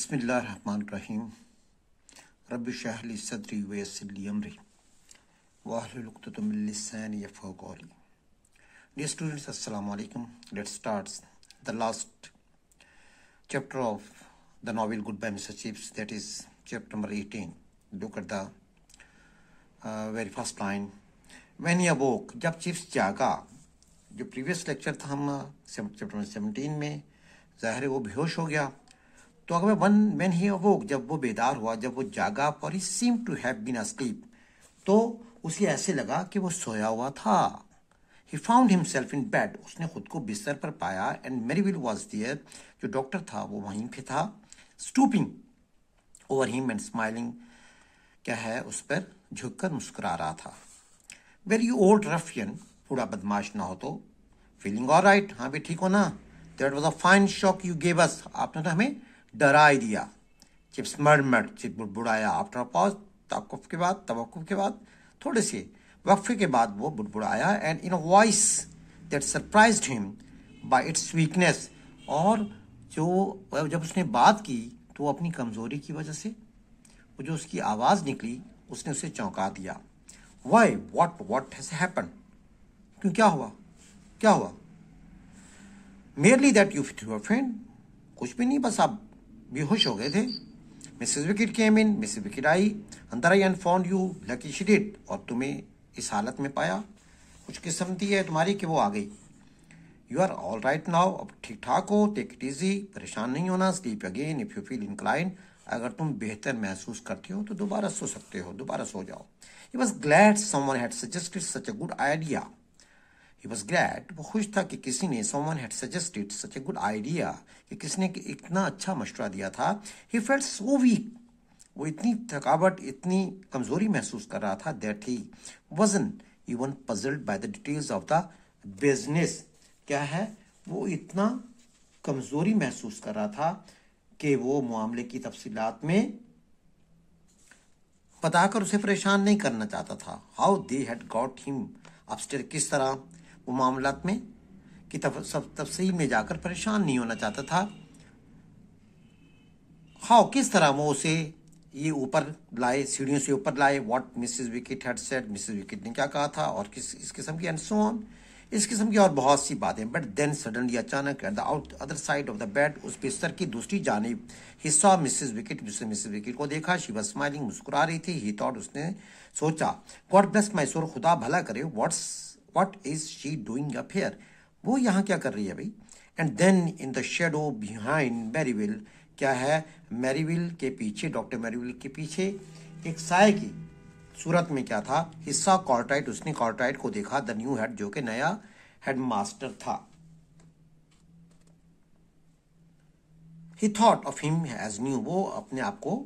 बसमीम रब शाहली सदरी वसमरी वाहतमिलसान यफ़ोली डियर स्टूडेंट्स अस्सलाम वालेकुम let's the last chapter of the novel Goodbye Mr. Chips, that is chapter number 18. Look at the uh, very first line. When he awoke, जब Chips जागा जो previous lecture था हम चैप्टर नंबर सेवनटीन में ज़ाहिर वो बेहोश हो गया तो अगर वन मैन ही अवोक जब वो बेदार हुआ जब वो जागा और he seem to have been asleep तो उसे ऐसे लगा कि वो सोया हुआ था he found himself in bed उसने खुद को बिस्तर पर पाया एंड मेरीविल वॉज दियर जो डॉक्टर था वो वहीं पे था stooping over him and smiling क्या है उस पर झुककर मुस्कुरा रहा था वेरी ओल्ड रफियन पूरा बदमाश ना हो तो फीलिंग ऑल राइट हाँ भी ठीक हो ना that was a fine shock you gave us आपने तो हमें डरा दिया चिप्स मर चिप बुड़बुड़ाया आफ्टर पॉज तवकुफ के बाद तवकुफ के बाद थोड़े से वक्फे के बाद वो बुड़बुड़ाया and in voice that surprise him by its weakness और जो जब उसने बात की तो वो अपनी कमज़ोरी की वजह से वो जो उसकी आवाज़ निकली उसने उसे चौंका दिया why what what has happen क्यों क्या हुआ क्या हुआ merely that you fit your friend कुछ भी नहीं बस आप बेहोश हो गए थे Mrs Wickett came in Mrs Wickett आई अंदर आई and found you lucky she did और तुम्हें इस हालत में पाया कुछ किस्मती है तुम्हारी कि वो आ गई you are all right now अब ठीक ठाक हो टेक इट ईजी परेशान नहीं होना sleep again if you feel incline अगर तुम बेहतर महसूस करते हो तो दोबारा सो सकते हो दोबारा सो जाओ you was glad someone had suggested such a good idea He was glad, वो खुश था कि किसी ने someone had suggested such a good idea, कि किसने इतना अच्छा मशवरा दिया था. He felt so weak. वो इतनी थकावट इतनी कमजोरी महसूस कर रहा था that he wasn't even puzzled by the details of the business. क्या है वो इतना कमजोरी महसूस कर रहा था कि वो मामले की तफसीलात में बताकर उसे परेशान नहीं करना चाहता था how they had got him upstairs किस तरह वो मामलात में कि तब सब तफसील में जाकर परेशान नहीं होना चाहता था हाउ किस तरह वो उसे ये ऊपर लाए सीढ़ियों से ऊपर लाए what Mrs Wickett had said Mrs Wickett ने क्या कहा था और किस इस किस्म की एंड सो ऑन इस किस्म की और बहुत सी बातें बट देन सडनली अचानक at the out other side of the bed उस बिस्तर की दूसरी जानब हिस्सा मिसेज विकेट उसने मिसेज विकेट को देखा शी वॉज स्माइलिंग मुस्कुरा रही थी ही थॉट उसने सोचा गॉड ब्लेस माई सोर खुदा भला करे what's what is she doing a fair वो यहाँ क्या कर रही है भाई and then in the shadow behind Merivale क्या है मैरीविल के पीछे डॉक्टर मैरीविल के पीछे एक साय की सूरत में क्या था हिस्सा कॉर्टाइट उसने कॉर्टाइट को देखा द न्यू हेड जो कि नया हेड मास्टर था he thought of him as new वो अपने आप को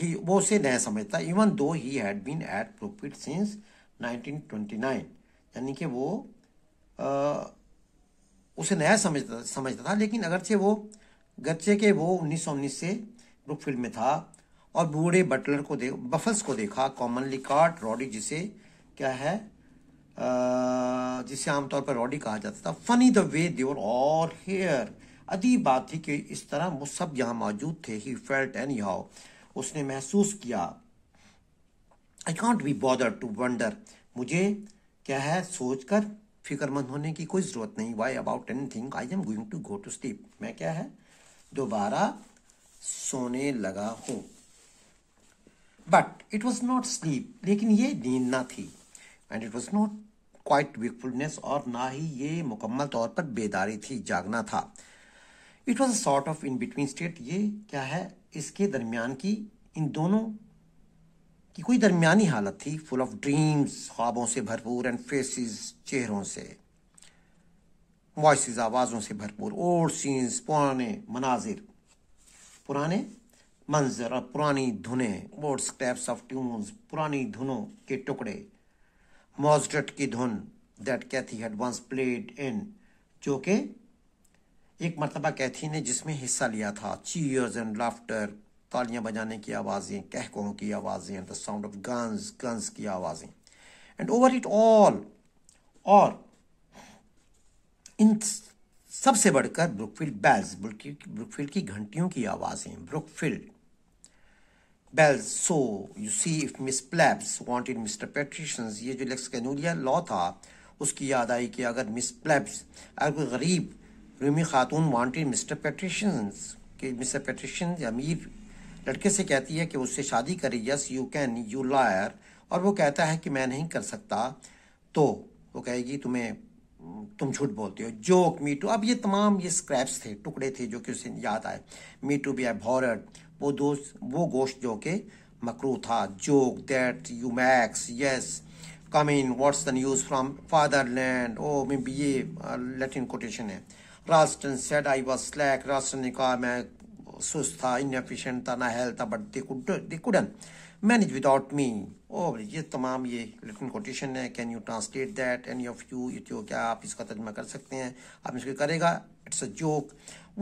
ही वो उसे नया समझता even though he had been at profit since 1929 यानी कि वो आ, उसे नया समझता समझता था लेकिन अगरचे वो गच्चे के वो उन्नीस से फील्ड में था और बूढ़े बटलर को दे बफल्स को देखा कॉमनली कार्ट रॉडी जिसे क्या है आ, जिसे आमतौर पर रॉडी कहा जाता था फनी द वे देर और हेयर अदीब बात थी कि इस तरह वो सब यहाँ मौजूद थे ही फेल्ट एंड याओ उसने महसूस किया I can't be bother to wonder मुझे क्या है सोच कर फिक्रमंद होने की कोई ज़रूरत नहीं why about anything I am going to go to sleep मैं क्या है दोबारा सोने लगा हूँ but it was not sleep लेकिन ये नींद ना थी and it was not quite wakefulness और ना ही ये मुकम्मल तौर पर बेदारी थी जागना था it was a sort of in between state ये क्या है इसके दरमियान की इन दोनों कि कोई दरमियानी हालत थी फुल ऑफ ड्रीम्स ख्वाबों से भरपूर एंड फेसिस चेहरों से वॉइस आवाज़ों से भरपूर ओल्ड सीन्स पुराने मनाजिर पुराने मंजर और पुरानी धुने ओल्ड स्क्रैप्स ऑफ ट्यून्स पुरानी धुनों के टुकड़े मॉजडट की धुन that Kathy had once played in जो कि एक मरतबा कैथी ने जिसमें हिस्सा लिया था चीयर्स एंड लाफ्टर तालियां बजाने की आवाज़ें कहकों की आवाज़ें the sound of guns guns की आवाज़ें एंड ओवर इट ऑल और इन सबसे बढ़कर ब्रुकफील्ड बेल्स ब्रुकफील्ड की घंटियों की आवाज़ें Brookfield bells so you see if Miss Plebs wanted Mr Patricians ये जो लेक्स कैनूलिया लॉ था उसकी याद आई कि अगर मिस प्लेब्स अगर कोई गरीब रूमी खातून वांटेड मिस्टर पेट्रिशंस के मिस्टर पेट्रिशन अमीर लड़के से कहती है कि उससे शादी करे yes you can you liar और वो कहता है कि मैं नहीं कर सकता तो वो कहेगी तुम्हें तुम झूठ बोलते हो जोक मी टू अब ये तमाम ये स्क्रैप्स थे टुकड़े थे जो कि उसे याद आए मी टू बी आई भॉरड वो दोस्त वो गोश्त जो कि मकरू था joke that you makes yes come in what's the news from Fatherland oh may be ये लेटिन कोटेशन है Ralston said I was slack Ralston ने कहा मैं सुस्त inefficient inefficient, unhealth, but they could they couldn't manage without me Oh, ये तमाम ये Latin quotation है can you translate that any of you ये जो तो क्या आप इसका तर्जमा कर सकते हैं आप इसको करेगा it's a joke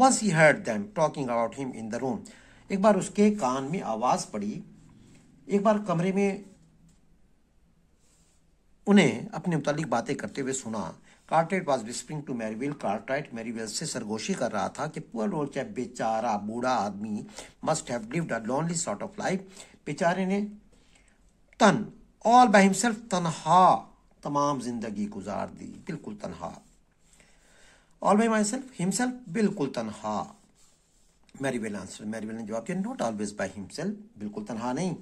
once he heard them talking about him in the room एक बार उसके कान में आवाज़ पड़ी एक बार कमरे में उन्हें अपने मुतालिक बातें करते हुए सुना Cartwright was whispering to Merivale Cartwright Merivale से सरगोशी कर रहा था कि पुअर रोल चैप बेचारा बूढ़ा आदमी must have lived a lonely sort of life बेचारे ने तन ऑल बाय हिमसेल्फ तनहा तमाम जिंदगी गुजार दी बिल्कुल तनहा all by myself himself बिल्कुल तनहा मैरीवेल आंसर मैरीवेल ने जवाब दिया नॉट ऑलवेज बाय हिमसेल्फ बिल्कुल तनहा नहीं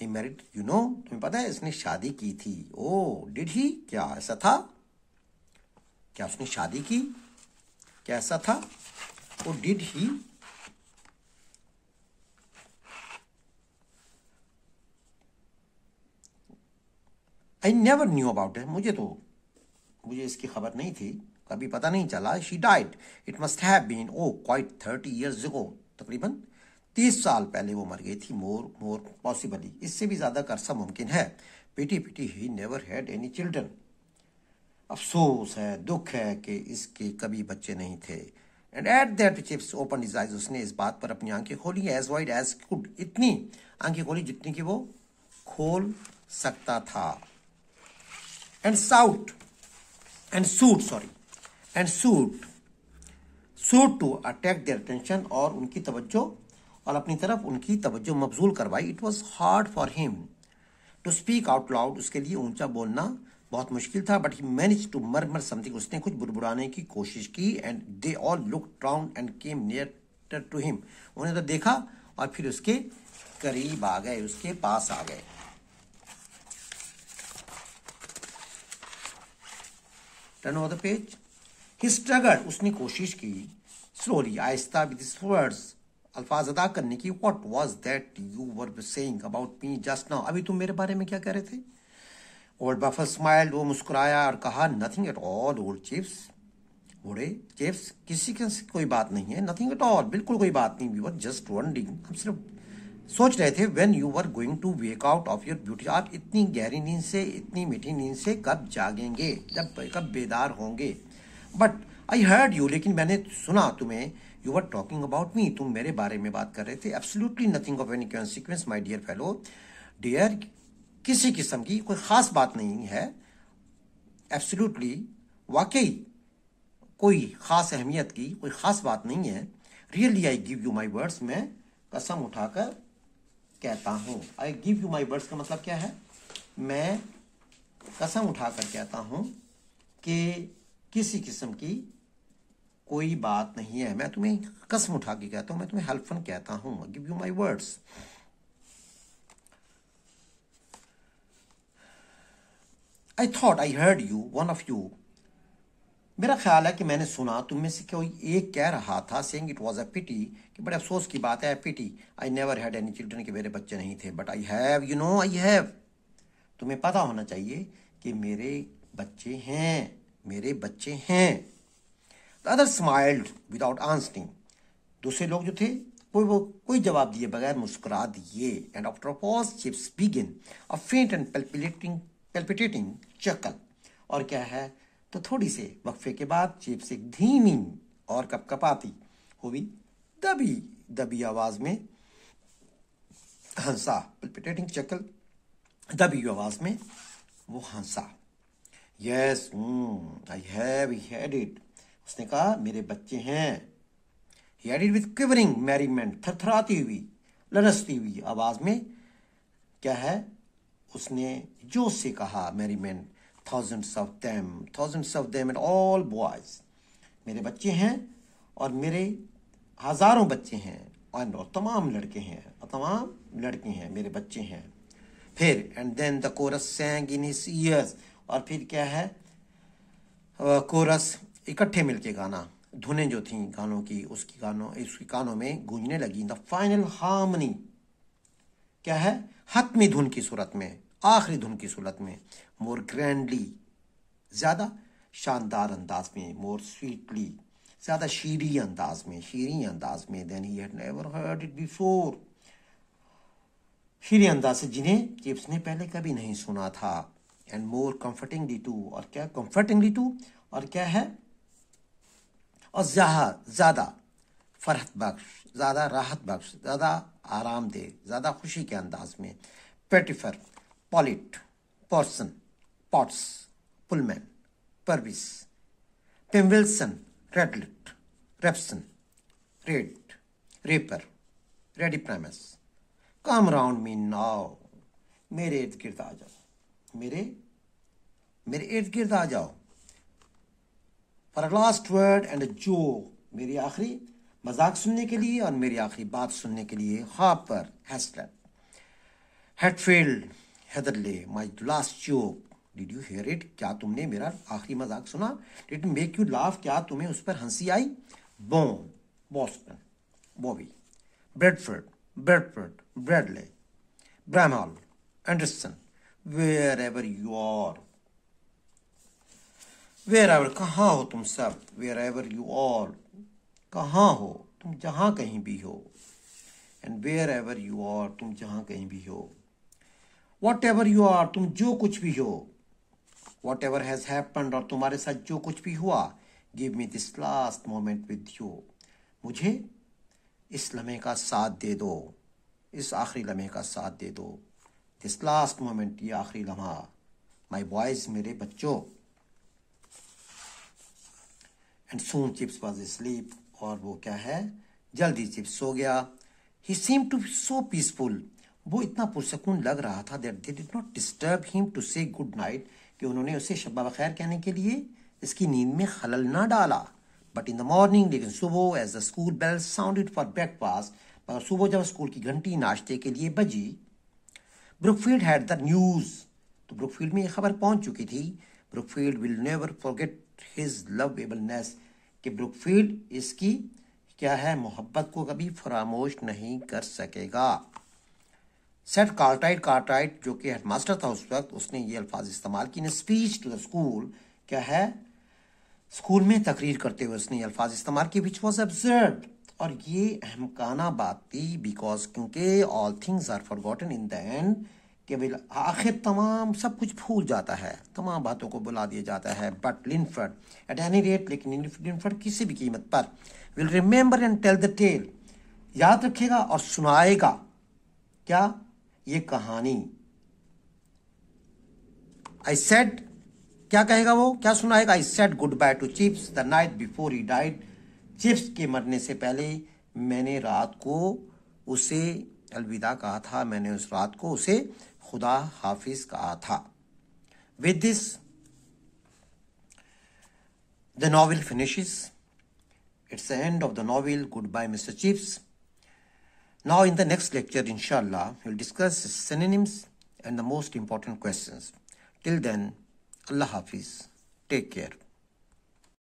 ही मैरिड यू नो तुम्हें पता है इसने शादी की थी ओ डिड ही क्या ऐसा था क्या उसने शादी की कैसा था और did he I never knew about है मुझे तो मुझे इसकी खबर नहीं थी कभी पता नहीं चला she died it must have been oh quite thirty years तकरीबन तीस साल पहले वो मर गई थी मोर मोर पॉसिबली इससे भी ज़्यादा कर्सा मुमकिन है pity pity he never had any children अफसोस है दुख है कि इसके कभी बच्चे नहीं थे and at that Chips open his eyes उसने इस बात पर अपनी आंखें खोली एज वाइड एज कुड इतनी आंखें खोली जितनी कि वो खोल सकता था and sought and sought sorry and sought sought to attack their attention और उनकी तवज्जो और अपनी तरफ उनकी तवज्जो मबजूल करवाई it was hard for him to speak out loud उसके लिए ऊंचा बोलना बहुत मुश्किल था बट ही मैनेज टू मर मर समथिंग उसने कुछ बुरबुराने की कोशिश की and they all look round and came near to him उन्हें तो देखा और फिर उसके करीब आ गए उसके पास आ गए turn of the page he struggled उसने कोशिश की स्लोली आहिस्ता विद वर्ड्स अल्फाज अदा करने की what was that you were saying about me just now अभी तुम मेरे बारे में क्या कह रहे थे ओल्ड बफर स्माइल वो मुस्कुराया और कहा nothing at all old Chips बूढ़े चिप्स किसी के कोई बात नहीं है नथिंग एट ऑल बिल्कुल कोई बात नहीं वी वर जस्ट वंडिंग हम सिर्फ सोच रहे थे when you were going to wake out of your beauty आप इतनी गहरी नींद से इतनी मीठी नींद से कब जागेंगे जब कब बेदार होंगे बट आई हर्ड यू लेकिन मैंने सुना तुम्हें you were talking about me तुम मेरे बारे में बात कर रहे थे absolutely nothing of any consequence my dear fellow dear किसी किस्म की कोई ख़ास बात नहीं है एब्सोल्युटली वाकई कोई ख़ास अहमियत की कोई ख़ास बात नहीं है really I give you my words मैं कसम उठाकर कहता हूं I give you my words का मतलब क्या है मैं कसम उठाकर कहता हूँ कि किसी किस्म की कोई बात नहीं है मैं तुम्हें कसम उठा के कहता हूँ मैं तुम्हें हेल्पफुल कहता हूँ give you my words I thought I heard you one of you मेरा ख्याल है कि मैंने सुना तुम में से कोई एक कह रहा था सेंग इट वॉज अ पिटी कि बड़े अफसोस की बात है pity I never had any children के मेरे बच्चे नहीं थे but I have you know I have तुम्हें पता होना चाहिए कि मेरे बच्चे हैं मेरे बच्चे हैं the other smiled without answering दूसरे लोग जो थे कोई वो कोई जवाब दिए बगैर मुस्कुरा दिए and after pause Chips begin a faint and पेल्पिलेटिंग पेल्पिटेटिंग चकल और क्या है तो थोड़ी से वक्फे के बाद चेप से धीमी और कपकपाती हुई दबी दबी आवाज में हंसा पेल्पिटेटिंग चकल दबी आवाज में वो हंसा yes I have had it उसने कहा मेरे बच्चे हैं विद क्विवरिंग मैरीमेंट थरथराती हुई लरसती हुई आवाज में क्या है उसने जोश से कहा मेरी man thousands of them thousands of them and all boys मेरे बच्चे हैं और मेरे हज़ारों बच्चे हैं और तमाम लड़के हैं और तमाम लड़के हैं मेरे बच्चे हैं फिर and then the chorus sang in his ears और फिर क्या है कोरस इकट्ठे मिलके गाना धुनें जो थी गानों की उसकी गानों उसकी कानों में गूंजने लगी द फाइनल हार्मनी क्या है हतमी धुन की सूरत में आखिरी धुन की सूरत में मोर ग्रैंडली ज़्यादा शानदार अंदाज में मोर स्वीटली ज़्यादा शीरी अंदाज में शीरी अंदाज में then he had never heard it before शीरी अंदाज से जिन्हें चिप्स ने पहले कभी नहीं सुना था एंड मोर कम्फर्टिंगली टू और क्या कम्फर्टिंगली टू और क्या है और ज्यादा ज़्यादा फरहत बख्श ज़्यादा राहत बख्श ज़्यादा आरामदेह ज़्यादा खुशी के अंदाज में Pettifer Pollett Porson Potts Pullman Purvis Pym Wilson Radlett Rapson Reade Reaper Reddy Primus come round me now मेरे इर्द गिर्द आ जाओ मेरे मेरे इर्द गिर्द आ जाओ for last word and a जो मेरी आखिरी मजाक सुनने के लिए और मेरी आखिरी बात सुनने के लिए ख्वाब हाँ पर Hassler Hatfield Heatherley my last joke did you hear it क्या तुमने मेरा आखिरी मजाक सुना डिट मेक यू लाफ क्या तुम्हें उस पर हंसी आई Bone Boston Bovey Bradford Bradford Bradley Bramhall Anderson wherever you are wherever कहाँ हो तुम सब वेयर एवर यू आर कहाँ हो तुम जहाँ कहीं भी हो and wherever you are तुम जहाँ कहीं भी हो वॉट एवर यू आर तुम जो कुछ भी हो वॉट एवर हैज़ हैपन और तुम्हारे साथ जो कुछ भी हुआ give me this last moment with you मुझे इस लम्हे का साथ दे दो इस आखिरी लम्हे का साथ दे दो दिस लास्ट मोमेंट ये आखिरी लम्हा माई बॉयज मेरे बच्चों and soon Chips was sleep और वो क्या है जल्दी चिप्स हो गया ही सीम टू सो पीसफुल वो इतना पुरसकून लग रहा था that they did not disturb him to say good night कि उन्होंने उसे शब्बा बखैर कहने के लिए इसकी नींद में खलल ना डाला बट इन द मॉर्निंग लेकिन सुबह as the school bell sounded for breakfast मगर सुबह जब स्कूल की घंटी नाश्ते के लिए बजी ब्रुकफील्ड हैड द न्यूज़ तो ब्रुकफील्ड में यह खबर पहुंच चुकी थी Brookfield will never forget his lovableness कि ब्रुकफील्ड इसकी क्या है मोहब्बत को कभी फरामोश नहीं कर सकेगा सेट कार्टाइट कार्टाइट जो कि हेडमास्टर था उस वक्त उसने ये अल्फाज इस्तेमाल किए स्पीच टू द स्कूल क्या है स्कूल में तकरीर करते हुए उसने ये अल्फाज इस्तेमाल किए विच वॉज एब्जर्व और ये अहमकाना बात थी बिकॉज क्योंकि all things are forgotten in the end कि बिल आखिर तमाम सब कुछ फूल जाता है तमाम बातों को बुला दिया जाता है but Linford at any rate लेकिन लिनफर्ड किसी भी कीमत पर will remember and tell the tale याद रखेगा और सुनाएगा क्या ये कहानी आई सेट क्या कहेगा वो क्या सुनाएगा I said goodbye to Chips the night before he died Chips के मरने से पहले मैंने रात को उसे अलविदा कहा था मैंने उस रात को उसे खुदा हाफिज कहा था with this the novel finishes it's end of the novel goodbye Mr Chips now in the next lecture इनशाला discuss synonyms and the most important question till then अल्लाह हाफिज टेक केयर